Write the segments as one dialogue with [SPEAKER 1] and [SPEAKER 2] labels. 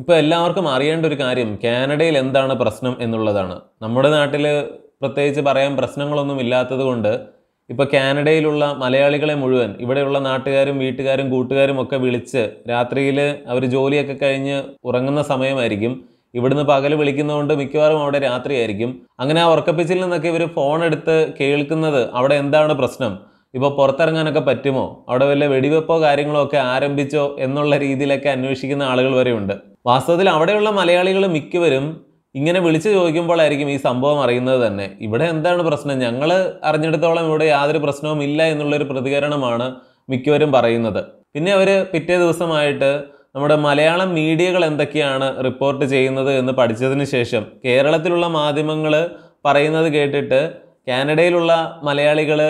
[SPEAKER 1] ഇപ്പോൾ എല്ലാവർക്കും അറിയേണ്ട ഒരു കാര്യം കാനഡയിൽ എന്താണ് പ്രശ്നം എന്നുള്ളതാണ് നമ്മുടെ നാട്ടിൽ പ്രത്യേകിച്ച് പറയാൻ പ്രശ്നങ്ങളൊന്നും ഇല്ലാത്തത് കൊണ്ട് ഇപ്പോൾ കാനഡയിലുള്ള മലയാളികളെ മുഴുവൻ ഇവിടെയുള്ള നാട്ടുകാരും വീട്ടുകാരും കൂട്ടുകാരും ഒക്കെ വിളിച്ച് രാത്രിയിൽ അവർ ജോലിയൊക്കെ കഴിഞ്ഞ് ഉറങ്ങുന്ന സമയമായിരിക്കും ഇവിടുന്ന് പകൽ വിളിക്കുന്നതുകൊണ്ട് മിക്കവാറും അവിടെ രാത്രിയായിരിക്കും അങ്ങനെ ആ ഉറക്കപ്പിച്ചിൽ നിന്നൊക്കെ ഇവർ ഫോൺ എടുത്ത് കേൾക്കുന്നത് അവിടെ എന്താണ് പ്രശ്നം ഇപ്പോൾ പുറത്തിറങ്ങാനൊക്കെ പറ്റുമോ അവിടെ വല്ല വെടിവെപ്പോ കാര്യങ്ങളോ ഒക്കെ ആരംഭിച്ചോ എന്നുള്ള രീതിയിലൊക്കെ അന്വേഷിക്കുന്ന ആളുകൾ വരെയുണ്ട് വാസ്തവത്തിൽ അവിടെയുള്ള മലയാളികൾ മിക്കവരും ഇങ്ങനെ വിളിച്ചു ചോദിക്കുമ്പോഴായിരിക്കും ഈ സംഭവം അറിയുന്നത് തന്നെ ഇവിടെ എന്താണ് പ്രശ്നം ഞങ്ങൾ അറിഞ്ഞെടുത്തോളം ഇവിടെ യാതൊരു പ്രശ്നവും ഇല്ല എന്നുള്ളൊരു പ്രതികരണമാണ് മിക്കവരും പറയുന്നത് പിന്നെ അവർ പിറ്റേ ദിവസമായിട്ട് നമ്മുടെ മലയാളം മീഡിയകൾ എന്തൊക്കെയാണ് റിപ്പോർട്ട് ചെയ്യുന്നത് എന്ന് പഠിച്ചതിന് ശേഷം കേരളത്തിലുള്ള മാധ്യമങ്ങൾ പറയുന്നത് കേട്ടിട്ട് കാനഡയിലുള്ള മലയാളികൾ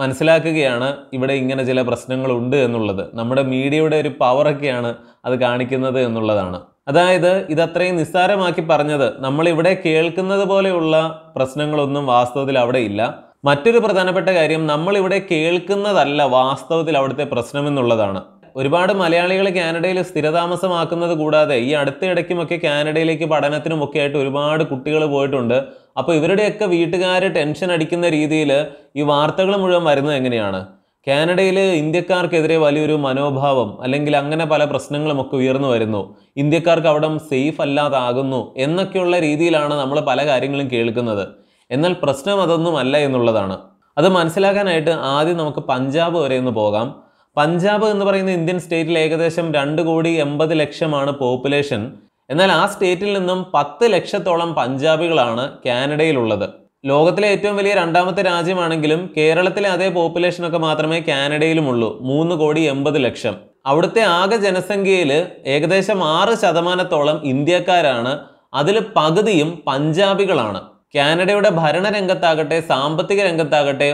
[SPEAKER 1] മനസ്സിലാക്കുകയാണ് ഇവിടെ ഇങ്ങനെ ചില പ്രശ്നങ്ങളുണ്ട് എന്നുള്ളത് നമ്മുടെ മീഡിയയുടെ ഒരു പവറൊക്കെയാണ് അത് കാണിക്കുന്നത് എന്നുള്ളതാണ് അതായത് ഇതത്രയും നിസ്സാരമാക്കി പറഞ്ഞത് നമ്മളിവിടെ കേൾക്കുന്നത് പോലെയുള്ള പ്രശ്നങ്ങളൊന്നും വാസ്തവത്തിൽ അവിടെ ഇല്ല മറ്റൊരു പ്രധാനപ്പെട്ട കാര്യം നമ്മളിവിടെ കേൾക്കുന്നതല്ല വാസ്തവത്തിൽ അവിടുത്തെ പ്രശ്നം എന്നുള്ളതാണ് ഒരുപാട് മലയാളികൾ കാനഡയിൽ സ്ഥിരതാമസമാക്കുന്നത് കൂടാതെ ഈ അടുത്ത ഇടയ്ക്കുമൊക്കെ കാനഡയിലേക്ക് പഠനത്തിനും ഒക്കെ ആയിട്ട് ഒരുപാട് കുട്ടികൾ പോയിട്ടുണ്ട് അപ്പോൾ ഇവരുടെയൊക്കെ വീട്ടുകാർ ടെൻഷൻ അടിക്കുന്ന രീതിയിൽ ഈ വാർത്തകൾ മുഴുവൻ വരുന്നത് എങ്ങനെയാണ് കാനഡയിൽ ഇന്ത്യക്കാർക്കെതിരെ വലിയൊരു മനോഭാവം അല്ലെങ്കിൽ അങ്ങനെ പല പ്രശ്നങ്ങളും ഒക്കെ ഉയർന്നു വരുന്നു ഇന്ത്യക്കാർക്ക് അവിടെ സേഫ് അല്ലാതാകുന്നു എന്നൊക്കെയുള്ള രീതിയിലാണ് നമ്മൾ പല കാര്യങ്ങളും കേൾക്കുന്നത് എന്നാൽ പ്രശ്നം അതൊന്നും അല്ല എന്നുള്ളതാണ് അത് മനസ്സിലാക്കാനായിട്ട് ആദ്യം നമുക്ക് പഞ്ചാബ് വരെ ഒന്ന് പോകാം പഞ്ചാബ് എന്ന് പറയുന്ന ഇന്ത്യൻ സ്റ്റേറ്റിൽ ഏകദേശം രണ്ട് കോടി എൺപത് ലക്ഷമാണ് പോപ്പുലേഷൻ എന്നാൽ ആ സ്റ്റേറ്റിൽ നിന്നും പത്ത് ലക്ഷത്തോളം പഞ്ചാബികളാണ് കാനഡയിലുള്ളത് ലോകത്തിലെ ഏറ്റവും വലിയ രണ്ടാമത്തെ രാജ്യമാണെങ്കിലും കേരളത്തിലെ അതേ പോപ്പുലേഷനൊക്കെ മാത്രമേ കാനഡയിലുമുള്ളൂ മൂന്ന് കോടി എൺപത് ലക്ഷം അവിടുത്തെ ആകെ ജനസംഖ്യയിൽ ഏകദേശം ആറ് ശതമാനത്തോളം ഇന്ത്യക്കാരാണ് അതിൽ പകുതിയും പഞ്ചാബികളാണ് കാനഡയുടെ ഭരണരംഗത്താകട്ടെ സാമ്പത്തിക രംഗത്താകട്ടെ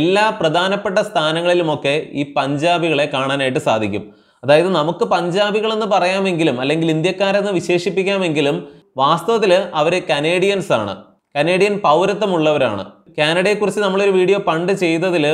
[SPEAKER 1] എല്ലാ പ്രധാനപ്പെട്ട സ്ഥാനങ്ങളിലുമൊക്കെ ഈ പഞ്ചാബികളെ കാണാനായിട്ട് സാധിക്കും അതായത് നമുക്ക് പഞ്ചാബികളെന്ന് പറയാമെങ്കിലും അല്ലെങ്കിൽ ഇന്ത്യക്കാരെന്ന് വിശേഷിപ്പിക്കാമെങ്കിലും വാസ്തവത്തിൽ അവർ കനേഡിയൻസ് ആണ് കനേഡിയൻ പൗരത്വമുള്ളവരാണ് കാനഡയെക്കുറിച്ച് നമ്മളൊരു വീഡിയോ പണ്ട് ചെയ്തതിൽ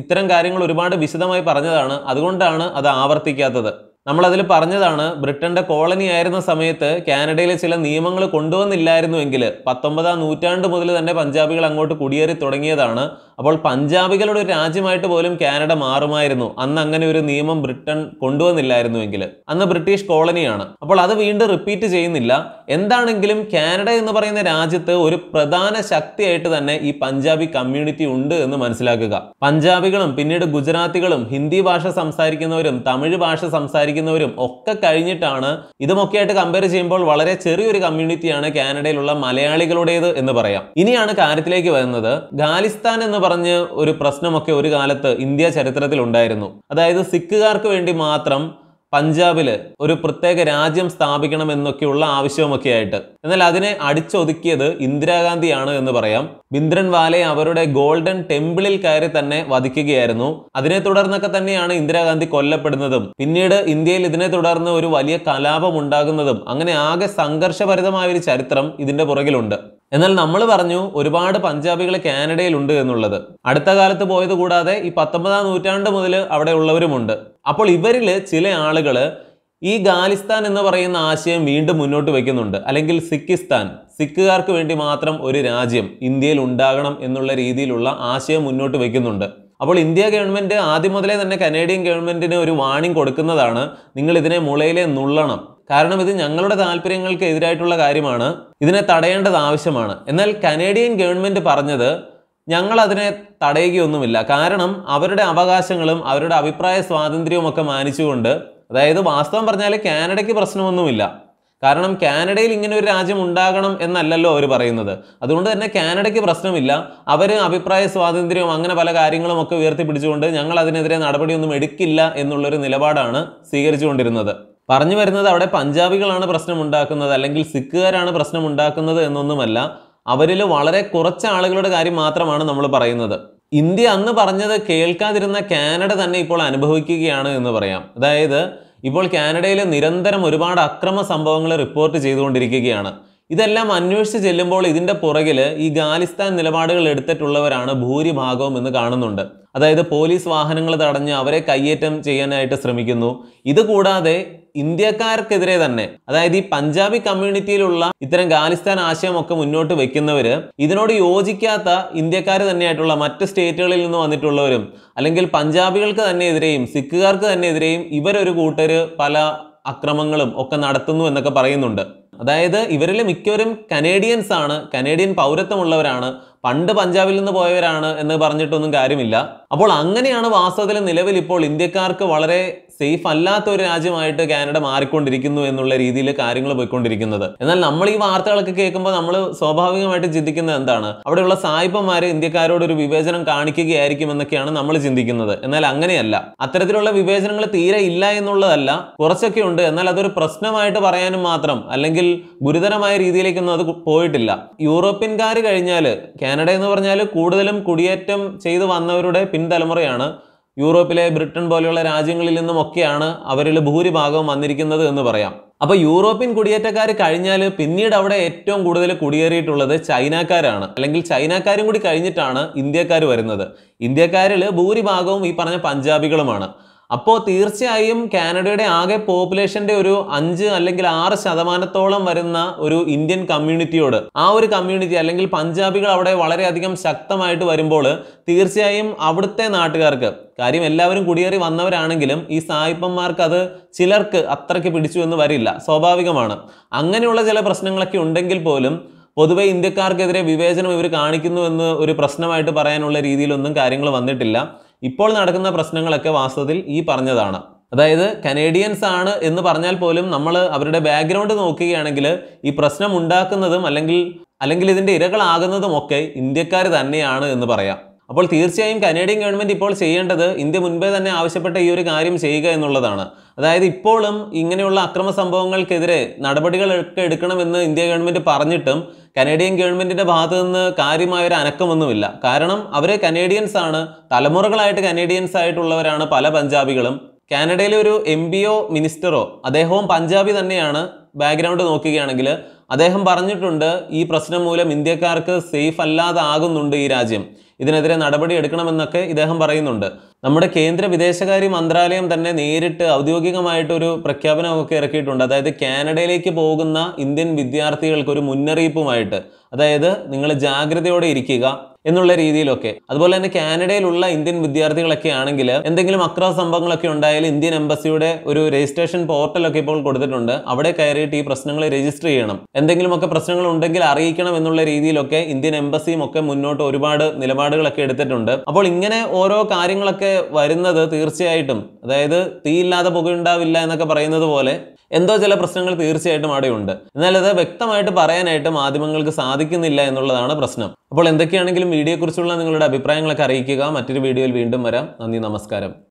[SPEAKER 1] ഇത്തരം കാര്യങ്ങൾ ഒരുപാട് വിശദമായി പറഞ്ഞതാണ് അതുകൊണ്ടാണ് അത് ആവർത്തിക്കാത്തത് നമ്മളതിൽ പറഞ്ഞതാണ് ബ്രിട്ടന്റെ കോളനി ആയിരുന്ന സമയത്ത് കാനഡയിലെ ചില നിയമങ്ങൾ കൊണ്ടുവന്നില്ലായിരുന്നുവെങ്കിൽ പത്തൊമ്പതാം നൂറ്റാണ്ട് മുതൽ തന്നെ പഞ്ചാബികൾ അങ്ങോട്ട് കുടിയേറി തുടങ്ങിയതാണ് അപ്പോൾ പഞ്ചാബികളുടെ ഒരു രാജ്യമായിട്ട് പോലും കാനഡ മാറുമായിരുന്നു അന്ന് അങ്ങനെ ഒരു നിയമം ബ്രിട്ടൻ കൊണ്ടുവന്നില്ലായിരുന്നുവെങ്കിൽ അന്ന് ബ്രിട്ടീഷ് കോളനിയാണ് അപ്പോൾ അത് വീണ്ടും റിപ്പീറ്റ് ചെയ്യുന്നില്ല എന്താണെങ്കിലും കാനഡ എന്ന് പറയുന്ന രാജ്യത്ത് ഒരു പ്രധാന ശക്തിയായിട്ട് തന്നെ ഈ പഞ്ചാബി കമ്മ്യൂണിറ്റി ഉണ്ട് എന്ന് മനസ്സിലാക്കുക പഞ്ചാബികളും പിന്നീട് ഗുജറാത്തികളും ഹിന്ദി ഭാഷ സംസാരിക്കുന്നവരും തമിഴ് ഭാഷ സംസാരിക്കുന്നവരും ഒക്കെ കഴിഞ്ഞിട്ടാണ് ഇതുമൊക്കെയായിട്ട് കമ്പയർ ചെയ്യുമ്പോൾ വളരെ ചെറിയൊരു കമ്മ്യൂണിറ്റിയാണ് കാനഡയിലുള്ള മലയാളികളുടേത് എന്ന് പറയാം ഇനിയാണ് കാര്യത്തിലേക്ക് വരുന്നത് ഖാലിസ്ഥാൻ എന്ന് പറഞ്ഞ് ഒരു പ്രശ്നമൊക്കെ ഒരു കാലത്ത് ഇന്ത്യ ചരിത്രത്തിൽ ഉണ്ടായിരുന്നു അതായത് സിഖുകാർക്ക് വേണ്ടി മാത്രം പഞ്ചാബിൽ ഒരു പ്രത്യേക രാജ്യം സ്ഥാപിക്കണമെന്നൊക്കെയുള്ള ആവശ്യവുമൊക്കെ ആയിട്ട് എന്നാൽ അതിനെ അടിച്ചൊതുക്കിയത് ഇന്ദിരാഗാന്ധിയാണ് എന്ന് പറയാം വാലെ അവരുടെ ഗോൾഡൻ ടെമ്പിളിൽ കയറി തന്നെ വധിക്കുകയായിരുന്നു അതിനെ തുടർന്നൊക്കെ തന്നെയാണ് ഇന്ദിരാഗാന്ധി കൊല്ലപ്പെടുന്നതും പിന്നീട് ഇന്ത്യയിൽ ഇതിനെ തുടർന്ന് ഒരു വലിയ കലാപം ഉണ്ടാകുന്നതും അങ്ങനെ ആകെ സംഘർഷഭരിതമായ ഒരു ചരിത്രം ഇതിന്റെ പുറകിലുണ്ട് എന്നാൽ നമ്മൾ പറഞ്ഞു ഒരുപാട് പഞ്ചാബികൾ കാനഡയിൽ ഉണ്ട് എന്നുള്ളത് അടുത്ത കാലത്ത് പോയത് കൂടാതെ ഈ പത്തൊമ്പതാം നൂറ്റാണ്ട് മുതൽ അവിടെ ഉള്ളവരുമുണ്ട് അപ്പോൾ ഇവരിൽ ചില ആളുകൾ ഈ ഖാലിസ്ഥാൻ എന്ന് പറയുന്ന ആശയം വീണ്ടും മുന്നോട്ട് വയ്ക്കുന്നുണ്ട് അല്ലെങ്കിൽ സിക്കിസ്ഥാൻ സിഖുകാർക്ക് വേണ്ടി മാത്രം ഒരു രാജ്യം ഇന്ത്യയിൽ ഉണ്ടാകണം എന്നുള്ള രീതിയിലുള്ള ആശയം മുന്നോട്ട് വയ്ക്കുന്നുണ്ട് അപ്പോൾ ഇന്ത്യ ഗവൺമെൻറ് ആദ്യം മുതലേ തന്നെ കനേഡിയൻ ഗവൺമെൻറ്റിന് ഒരു വാണിംഗ് കൊടുക്കുന്നതാണ് നിങ്ങൾ ഇതിനെ മുളയിലെ നുള്ളണം കാരണം ഇത് ഞങ്ങളുടെ താല്പര്യങ്ങൾക്ക് എതിരായിട്ടുള്ള കാര്യമാണ് ഇതിനെ തടയേണ്ടത് ആവശ്യമാണ് എന്നാൽ കനേഡിയൻ ഗവൺമെൻറ് പറഞ്ഞത് ഞങ്ങളതിനെ തടയുകയൊന്നുമില്ല കാരണം അവരുടെ അവകാശങ്ങളും അവരുടെ അഭിപ്രായ സ്വാതന്ത്ര്യവും ഒക്കെ മാനിച്ചുകൊണ്ട് അതായത് വാസ്തവം പറഞ്ഞാൽ കാനഡയ്ക്ക് പ്രശ്നമൊന്നുമില്ല കാരണം കാനഡയിൽ ഇങ്ങനെ ഒരു രാജ്യം ഉണ്ടാകണം എന്നല്ലല്ലോ അവർ പറയുന്നത് അതുകൊണ്ട് തന്നെ കാനഡയ്ക്ക് പ്രശ്നമില്ല അവർ അഭിപ്രായ സ്വാതന്ത്ര്യവും അങ്ങനെ പല കാര്യങ്ങളും ഒക്കെ ഉയർത്തിപ്പിടിച്ചുകൊണ്ട് ഞങ്ങൾ അതിനെതിരെ നടപടിയൊന്നും എടുക്കില്ല എന്നുള്ളൊരു നിലപാടാണ് സ്വീകരിച്ചുകൊണ്ടിരുന്നത് പറഞ്ഞു വരുന്നത് അവിടെ പഞ്ചാബികളാണ് പ്രശ്നമുണ്ടാക്കുന്നത് അല്ലെങ്കിൽ സിഖുകാരാണ് പ്രശ്നമുണ്ടാക്കുന്നത് എന്നൊന്നുമല്ല അവരിൽ വളരെ കുറച്ച് ആളുകളുടെ കാര്യം മാത്രമാണ് നമ്മൾ പറയുന്നത് ഇന്ത്യ അന്ന് പറഞ്ഞത് കേൾക്കാതിരുന്ന കാനഡ തന്നെ ഇപ്പോൾ അനുഭവിക്കുകയാണ് എന്ന് പറയാം അതായത് ഇപ്പോൾ കാനഡയിൽ നിരന്തരം ഒരുപാട് അക്രമ സംഭവങ്ങൾ റിപ്പോർട്ട് ചെയ്തുകൊണ്ടിരിക്കുകയാണ് ഇതെല്ലാം അന്വേഷിച്ച് ചെല്ലുമ്പോൾ ഇതിന്റെ പുറകിൽ ഈ ഖാലിസ്ഥാൻ നിലപാടുകൾ എടുത്തിട്ടുള്ളവരാണ് ഭൂരിഭാഗവും എന്ന് കാണുന്നുണ്ട് അതായത് പോലീസ് വാഹനങ്ങൾ തടഞ്ഞ് അവരെ കയ്യേറ്റം ചെയ്യാനായിട്ട് ശ്രമിക്കുന്നു ഇതുകൂടാതെ ഇന്ത്യക്കാർക്കെതിരെ തന്നെ അതായത് ഈ പഞ്ചാബി കമ്മ്യൂണിറ്റിയിലുള്ള ഇത്തരം ഖാലിസ്ഥാൻ ആശയമൊക്കെ മുന്നോട്ട് വെക്കുന്നവര് ഇതിനോട് യോജിക്കാത്ത ഇന്ത്യക്കാർ തന്നെയായിട്ടുള്ള മറ്റ് സ്റ്റേറ്റുകളിൽ നിന്ന് വന്നിട്ടുള്ളവരും അല്ലെങ്കിൽ പഞ്ചാബികൾക്ക് തന്നെ എതിരെയും സിഖുകാർക്ക് തന്നെ എതിരെയും ഇവരൊരു കൂട്ടര് പല അക്രമങ്ങളും ഒക്കെ നടത്തുന്നു എന്നൊക്കെ പറയുന്നുണ്ട് അതായത് ഇവരിൽ മിക്കവരും കനേഡിയൻസ് ആണ് കനേഡിയൻ പൗരത്വമുള്ളവരാണ് പണ്ട് പഞ്ചാബിൽ നിന്ന് പോയവരാണ് എന്ന് പറഞ്ഞിട്ടൊന്നും കാര്യമില്ല അപ്പോൾ അങ്ങനെയാണ് വാസ്തവത്തിൽ നിലവിൽ ഇപ്പോൾ ഇന്ത്യക്കാർക്ക് വളരെ സേഫ് അല്ലാത്ത ഒരു രാജ്യമായിട്ട് കാനഡ മാറിക്കൊണ്ടിരിക്കുന്നു എന്നുള്ള രീതിയിൽ കാര്യങ്ങൾ പോയിക്കൊണ്ടിരിക്കുന്നത് എന്നാൽ നമ്മൾ ഈ വാർത്തകളൊക്കെ കേൾക്കുമ്പോൾ നമ്മൾ സ്വാഭാവികമായിട്ട് ചിന്തിക്കുന്നത് എന്താണ് അവിടെയുള്ള സായിപ്പന്മാർ ഇന്ത്യക്കാരോട് ഒരു വിവേചനം കാണിക്കുകയായിരിക്കും എന്നൊക്കെയാണ് നമ്മൾ ചിന്തിക്കുന്നത് എന്നാൽ അങ്ങനെയല്ല അത്തരത്തിലുള്ള വിവേചനങ്ങൾ തീരെ ഇല്ല എന്നുള്ളതല്ല കുറച്ചൊക്കെ ഉണ്ട് എന്നാൽ അതൊരു പ്രശ്നമായിട്ട് പറയാനും മാത്രം അല്ലെങ്കിൽ ഗുരുതരമായ രീതിയിലേക്കൊന്നും അത് പോയിട്ടില്ല യൂറോപ്യൻകാർ കഴിഞ്ഞാൽ കാനഡ എന്ന് പറഞ്ഞാൽ കൂടുതലും കുടിയേറ്റം ചെയ്തു വന്നവരുടെ പിൻതലമുറയാണ് യൂറോപ്പിലെ ബ്രിട്ടൻ പോലെയുള്ള രാജ്യങ്ങളിൽ നിന്നുമൊക്കെയാണ് അവരിൽ ഭൂരിഭാഗവും വന്നിരിക്കുന്നത് എന്ന് പറയാം അപ്പോൾ യൂറോപ്യൻ കുടിയേറ്റക്കാർ കഴിഞ്ഞാൽ പിന്നീട് അവിടെ ഏറ്റവും കൂടുതൽ കുടിയേറിയിട്ടുള്ളത് ചൈനക്കാരാണ് അല്ലെങ്കിൽ ചൈനക്കാരും കൂടി കഴിഞ്ഞിട്ടാണ് ഇന്ത്യക്കാർ വരുന്നത് ഇന്ത്യക്കാരിൽ ഭൂരിഭാഗവും ഈ പറഞ്ഞ പഞ്ചാബികളുമാണ് അപ്പോൾ തീർച്ചയായും കാനഡയുടെ ആകെ പോപ്പുലേഷന്റെ ഒരു അഞ്ച് അല്ലെങ്കിൽ ആറ് ശതമാനത്തോളം വരുന്ന ഒരു ഇന്ത്യൻ കമ്മ്യൂണിറ്റിയോട് ആ ഒരു കമ്മ്യൂണിറ്റി അല്ലെങ്കിൽ പഞ്ചാബികൾ അവിടെ വളരെയധികം ശക്തമായിട്ട് വരുമ്പോൾ തീർച്ചയായും അവിടുത്തെ നാട്ടുകാർക്ക് കാര്യം എല്ലാവരും കുടിയേറി വന്നവരാണെങ്കിലും ഈ സായിപ്പന്മാർക്ക് അത് ചിലർക്ക് അത്രയ്ക്ക് പിടിച്ചു എന്ന് വരില്ല സ്വാഭാവികമാണ് അങ്ങനെയുള്ള ചില പ്രശ്നങ്ങളൊക്കെ ഉണ്ടെങ്കിൽ പോലും പൊതുവെ ഇന്ത്യക്കാർക്കെതിരെ വിവേചനം ഇവർ കാണിക്കുന്നു എന്ന് ഒരു പ്രശ്നമായിട്ട് പറയാനുള്ള രീതിയിലൊന്നും കാര്യങ്ങൾ വന്നിട്ടില്ല ഇപ്പോൾ നടക്കുന്ന പ്രശ്നങ്ങളൊക്കെ വാസ്തവത്തിൽ ഈ പറഞ്ഞതാണ് അതായത് കനേഡിയൻസ് ആണ് എന്ന് പറഞ്ഞാൽ പോലും നമ്മൾ അവരുടെ ബാക്ക്ഗ്രൗണ്ട് നോക്കുകയാണെങ്കിൽ ഈ പ്രശ്നം ഉണ്ടാക്കുന്നതും അല്ലെങ്കിൽ അല്ലെങ്കിൽ ഇതിൻ്റെ ഇരകളാകുന്നതും ഒക്കെ ഇന്ത്യക്കാർ തന്നെയാണ് എന്ന് പറയാം അപ്പോൾ തീർച്ചയായും കനേഡിയൻ ഗവൺമെൻറ് ഇപ്പോൾ ചെയ്യേണ്ടത് ഇന്ത്യ മുൻപേ തന്നെ ആവശ്യപ്പെട്ട ഈ ഒരു കാര്യം ചെയ്യുക എന്നുള്ളതാണ് അതായത് ഇപ്പോഴും ഇങ്ങനെയുള്ള അക്രമ സംഭവങ്ങൾക്കെതിരെ നടപടികളൊക്കെ എടുക്കണമെന്ന് ഇന്ത്യ ഗവൺമെൻറ് പറഞ്ഞിട്ടും കനേഡിയൻ ഗവൺമെൻറ്റിൻ്റെ ഭാഗത്തു നിന്ന് കാര്യമായ ഒരു അനക്കമൊന്നുമില്ല കാരണം അവർ കനേഡിയൻസ് ആണ് തലമുറകളായിട്ട് കനേഡിയൻസ് ആയിട്ടുള്ളവരാണ് പല പഞ്ചാബികളും കാനഡയിലെ ഒരു എം ഒ മിനിസ്റ്ററോ അദ്ദേഹവും പഞ്ചാബി തന്നെയാണ് ബാക്ക്ഗ്രൗണ്ട് നോക്കുകയാണെങ്കിൽ അദ്ദേഹം പറഞ്ഞിട്ടുണ്ട് ഈ പ്രശ്നം മൂലം ഇന്ത്യക്കാർക്ക് സേഫ് അല്ലാതാകുന്നുണ്ട് ഈ രാജ്യം ഇതിനെതിരെ നടപടി എടുക്കണമെന്നൊക്കെ ഇദ്ദേഹം പറയുന്നുണ്ട് നമ്മുടെ കേന്ദ്ര വിദേശകാര്യ മന്ത്രാലയം തന്നെ നേരിട്ട് ഔദ്യോഗികമായിട്ടൊരു പ്രഖ്യാപനമൊക്കെ ഇറക്കിയിട്ടുണ്ട് അതായത് കാനഡയിലേക്ക് പോകുന്ന ഇന്ത്യൻ വിദ്യാർത്ഥികൾക്ക് ഒരു മുന്നറിയിപ്പുമായിട്ട് അതായത് നിങ്ങൾ ജാഗ്രതയോടെ ഇരിക്കുക എന്നുള്ള രീതിയിലൊക്കെ അതുപോലെ തന്നെ കാനഡയിലുള്ള ഇന്ത്യൻ വിദ്യാർത്ഥികളൊക്കെ ആണെങ്കിൽ എന്തെങ്കിലും അക്രമ സംഭവങ്ങളൊക്കെ ഉണ്ടായാൽ ഇന്ത്യൻ എംബസിയുടെ ഒരു രജിസ്ട്രേഷൻ പോർട്ടലൊക്കെ ഇപ്പോൾ കൊടുത്തിട്ടുണ്ട് അവിടെ കയറിയിട്ട് ഈ പ്രശ്നങ്ങൾ രജിസ്റ്റർ ചെയ്യണം എന്തെങ്കിലുമൊക്കെ പ്രശ്നങ്ങൾ ഉണ്ടെങ്കിൽ അറിയിക്കണം എന്നുള്ള രീതിയിലൊക്കെ ഇന്ത്യൻ എംബസിയും ഒക്കെ മുന്നോട്ട് ഒരുപാട് നിലപാടുകളൊക്കെ എടുത്തിട്ടുണ്ട് അപ്പോൾ ഇങ്ങനെ ഓരോ കാര്യങ്ങളൊക്കെ വരുന്നത് തീർച്ചയായിട്ടും അതായത് തീയില്ലാതെ പുകയുണ്ടാവില്ല എന്നൊക്കെ പറയുന്നത് പോലെ എന്തോ ചില പ്രശ്നങ്ങൾ തീർച്ചയായിട്ടും അവിടെയുണ്ട് എന്നാൽ അത് വ്യക്തമായിട്ട് പറയാനായിട്ട് മാധ്യമങ്ങൾക്ക് സാധിക്കുന്നില്ല എന്നുള്ളതാണ് പ്രശ്നം അപ്പോൾ എന്തൊക്കെയാണെങ്കിലും വീഡിയോയെക്കുറിച്ചുള്ള നിങ്ങളുടെ അഭിപ്രായങ്ങളൊക്കെ അറിയിക്കുക മറ്റൊരു വീഡിയോയിൽ വീണ്ടും വരാം നന്ദി നമസ്കാരം